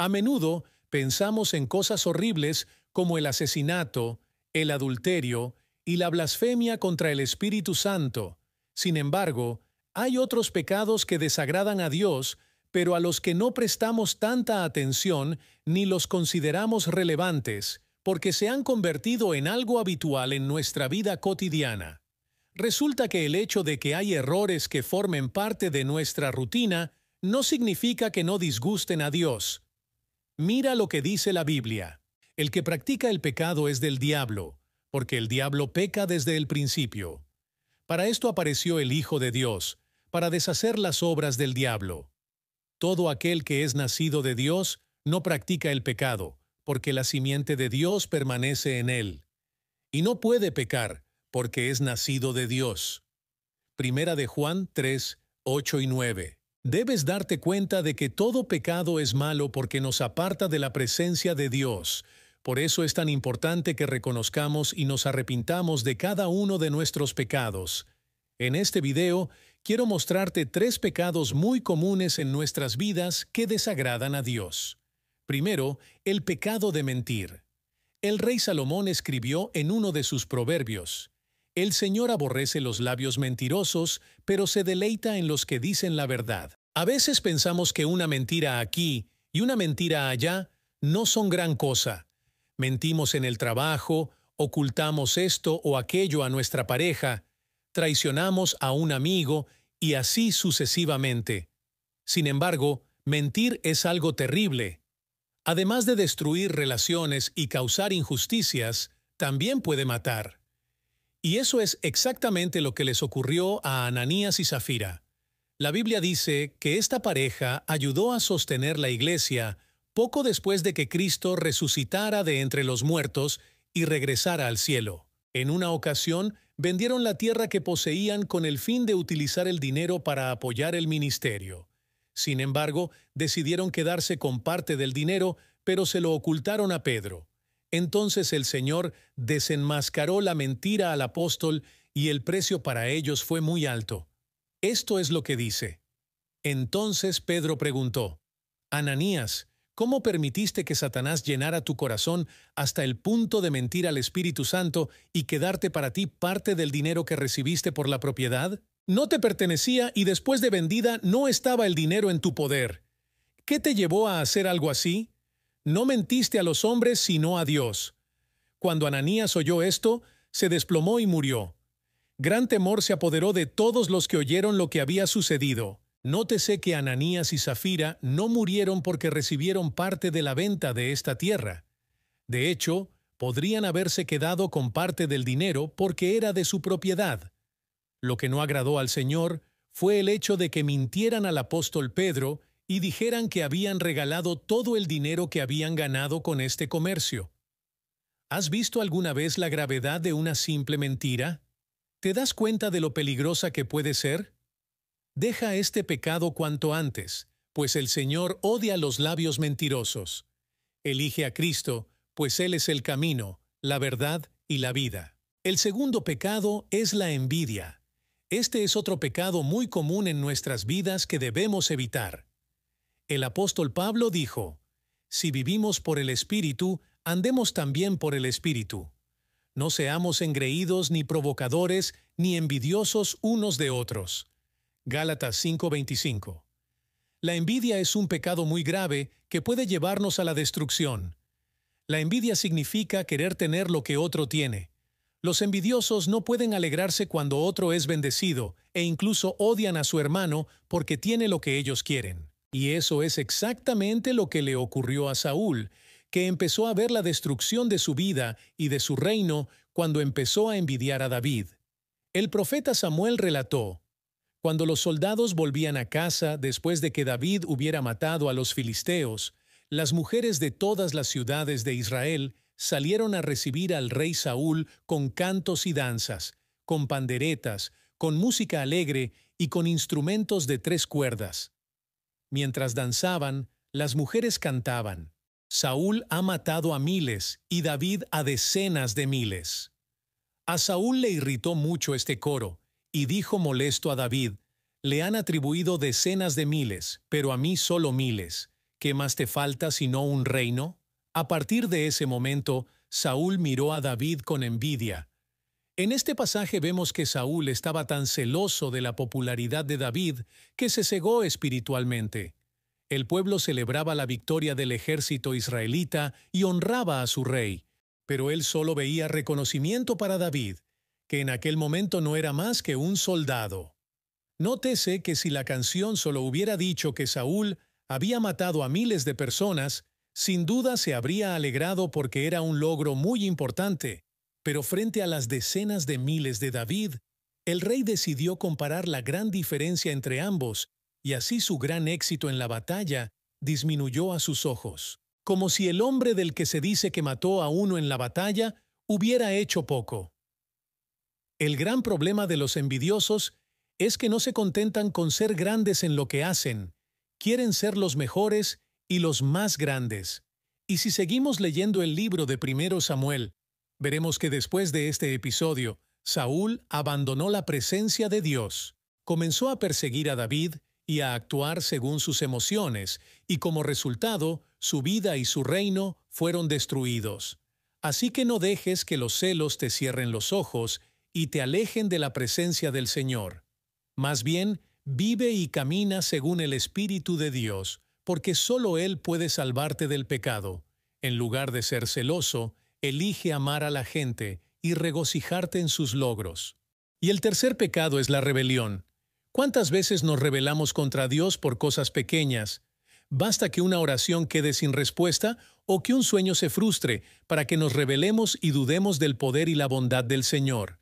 A menudo pensamos en cosas horribles como el asesinato, el adulterio y la blasfemia contra el Espíritu Santo. Sin embargo, hay otros pecados que desagradan a Dios, pero a los que no prestamos tanta atención ni los consideramos relevantes, porque se han convertido en algo habitual en nuestra vida cotidiana. Resulta que el hecho de que hay errores que formen parte de nuestra rutina no significa que no disgusten a Dios. Mira lo que dice la Biblia. El que practica el pecado es del diablo, porque el diablo peca desde el principio. Para esto apareció el Hijo de Dios, para deshacer las obras del diablo. Todo aquel que es nacido de Dios no practica el pecado, porque la simiente de Dios permanece en él. Y no puede pecar, porque es nacido de Dios. Primera de Juan 3, 8 y 9. Debes darte cuenta de que todo pecado es malo porque nos aparta de la presencia de Dios. Por eso es tan importante que reconozcamos y nos arrepintamos de cada uno de nuestros pecados. En este video, quiero mostrarte tres pecados muy comunes en nuestras vidas que desagradan a Dios. Primero, el pecado de mentir. El rey Salomón escribió en uno de sus proverbios, el Señor aborrece los labios mentirosos, pero se deleita en los que dicen la verdad. A veces pensamos que una mentira aquí y una mentira allá no son gran cosa. Mentimos en el trabajo, ocultamos esto o aquello a nuestra pareja, traicionamos a un amigo y así sucesivamente. Sin embargo, mentir es algo terrible. Además de destruir relaciones y causar injusticias, también puede matar. Y eso es exactamente lo que les ocurrió a Ananías y Zafira. La Biblia dice que esta pareja ayudó a sostener la iglesia poco después de que Cristo resucitara de entre los muertos y regresara al cielo. En una ocasión, vendieron la tierra que poseían con el fin de utilizar el dinero para apoyar el ministerio. Sin embargo, decidieron quedarse con parte del dinero, pero se lo ocultaron a Pedro. Entonces el Señor desenmascaró la mentira al apóstol y el precio para ellos fue muy alto. Esto es lo que dice. Entonces Pedro preguntó, Ananías, ¿cómo permitiste que Satanás llenara tu corazón hasta el punto de mentir al Espíritu Santo y quedarte para ti parte del dinero que recibiste por la propiedad? No te pertenecía y después de vendida no estaba el dinero en tu poder. ¿Qué te llevó a hacer algo así? no mentiste a los hombres sino a Dios. Cuando Ananías oyó esto, se desplomó y murió. Gran temor se apoderó de todos los que oyeron lo que había sucedido. Nótese que Ananías y Zafira no murieron porque recibieron parte de la venta de esta tierra. De hecho, podrían haberse quedado con parte del dinero porque era de su propiedad. Lo que no agradó al Señor fue el hecho de que mintieran al apóstol Pedro y dijeran que habían regalado todo el dinero que habían ganado con este comercio. ¿Has visto alguna vez la gravedad de una simple mentira? ¿Te das cuenta de lo peligrosa que puede ser? Deja este pecado cuanto antes, pues el Señor odia los labios mentirosos. Elige a Cristo, pues Él es el camino, la verdad y la vida. El segundo pecado es la envidia. Este es otro pecado muy común en nuestras vidas que debemos evitar. El apóstol Pablo dijo, Si vivimos por el Espíritu, andemos también por el Espíritu. No seamos engreídos ni provocadores, ni envidiosos unos de otros. Gálatas 5:25. La envidia es un pecado muy grave que puede llevarnos a la destrucción. La envidia significa querer tener lo que otro tiene. Los envidiosos no pueden alegrarse cuando otro es bendecido e incluso odian a su hermano porque tiene lo que ellos quieren. Y eso es exactamente lo que le ocurrió a Saúl, que empezó a ver la destrucción de su vida y de su reino cuando empezó a envidiar a David. El profeta Samuel relató, Cuando los soldados volvían a casa después de que David hubiera matado a los filisteos, las mujeres de todas las ciudades de Israel salieron a recibir al rey Saúl con cantos y danzas, con panderetas, con música alegre y con instrumentos de tres cuerdas. Mientras danzaban, las mujeres cantaban, Saúl ha matado a miles y David a decenas de miles. A Saúl le irritó mucho este coro, y dijo molesto a David, le han atribuido decenas de miles, pero a mí solo miles. ¿Qué más te falta sino un reino? A partir de ese momento, Saúl miró a David con envidia, en este pasaje vemos que Saúl estaba tan celoso de la popularidad de David que se cegó espiritualmente. El pueblo celebraba la victoria del ejército israelita y honraba a su rey, pero él solo veía reconocimiento para David, que en aquel momento no era más que un soldado. Nótese que si la canción solo hubiera dicho que Saúl había matado a miles de personas, sin duda se habría alegrado porque era un logro muy importante. Pero frente a las decenas de miles de David, el rey decidió comparar la gran diferencia entre ambos, y así su gran éxito en la batalla disminuyó a sus ojos. Como si el hombre del que se dice que mató a uno en la batalla hubiera hecho poco. El gran problema de los envidiosos es que no se contentan con ser grandes en lo que hacen, quieren ser los mejores y los más grandes. Y si seguimos leyendo el libro de Primero Samuel, Veremos que después de este episodio, Saúl abandonó la presencia de Dios, comenzó a perseguir a David y a actuar según sus emociones, y como resultado, su vida y su reino fueron destruidos. Así que no dejes que los celos te cierren los ojos y te alejen de la presencia del Señor. Más bien, vive y camina según el Espíritu de Dios, porque solo Él puede salvarte del pecado. En lugar de ser celoso, Elige amar a la gente y regocijarte en sus logros. Y el tercer pecado es la rebelión. ¿Cuántas veces nos rebelamos contra Dios por cosas pequeñas? Basta que una oración quede sin respuesta o que un sueño se frustre para que nos rebelemos y dudemos del poder y la bondad del Señor.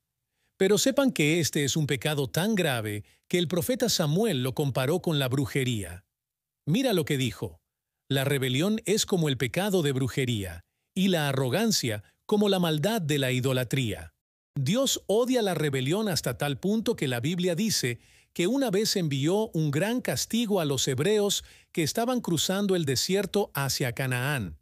Pero sepan que este es un pecado tan grave que el profeta Samuel lo comparó con la brujería. Mira lo que dijo. La rebelión es como el pecado de brujería y la arrogancia como la maldad de la idolatría. Dios odia la rebelión hasta tal punto que la Biblia dice que una vez envió un gran castigo a los hebreos que estaban cruzando el desierto hacia Canaán.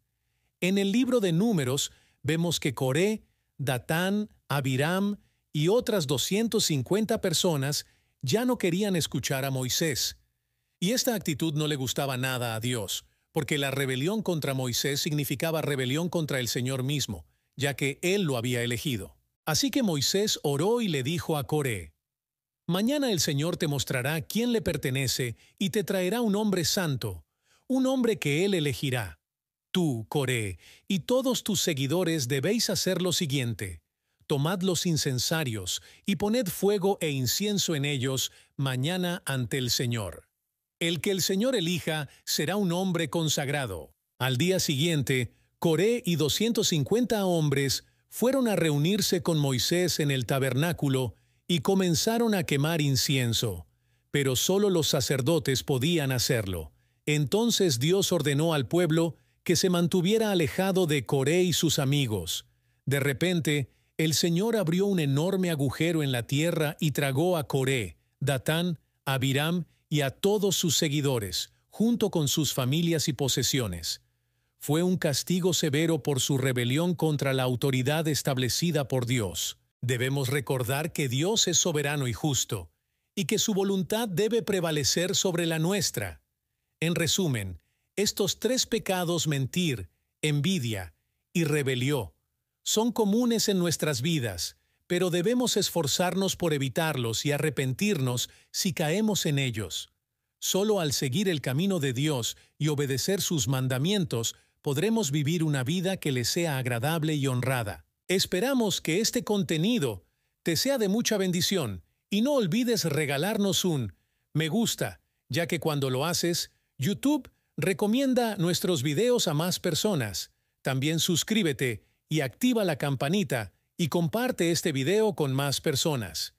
En el libro de Números vemos que Coré, Datán, Abiram y otras 250 personas ya no querían escuchar a Moisés. Y esta actitud no le gustaba nada a Dios porque la rebelión contra Moisés significaba rebelión contra el Señor mismo, ya que él lo había elegido. Así que Moisés oró y le dijo a Coré, Mañana el Señor te mostrará quién le pertenece y te traerá un hombre santo, un hombre que él elegirá. Tú, Coré, y todos tus seguidores debéis hacer lo siguiente. Tomad los incensarios y poned fuego e incienso en ellos mañana ante el Señor. El que el Señor elija será un hombre consagrado. Al día siguiente, Coré y 250 hombres fueron a reunirse con Moisés en el tabernáculo y comenzaron a quemar incienso, pero solo los sacerdotes podían hacerlo. Entonces Dios ordenó al pueblo que se mantuviera alejado de Coré y sus amigos. De repente, el Señor abrió un enorme agujero en la tierra y tragó a Coré, Datán, Abiram y a todos sus seguidores, junto con sus familias y posesiones. Fue un castigo severo por su rebelión contra la autoridad establecida por Dios. Debemos recordar que Dios es soberano y justo, y que su voluntad debe prevalecer sobre la nuestra. En resumen, estos tres pecados mentir, envidia y rebelión son comunes en nuestras vidas, pero debemos esforzarnos por evitarlos y arrepentirnos si caemos en ellos. Solo al seguir el camino de Dios y obedecer sus mandamientos podremos vivir una vida que le sea agradable y honrada. Esperamos que este contenido te sea de mucha bendición y no olvides regalarnos un me gusta, ya que cuando lo haces, YouTube recomienda nuestros videos a más personas. También suscríbete y activa la campanita y comparte este video con más personas.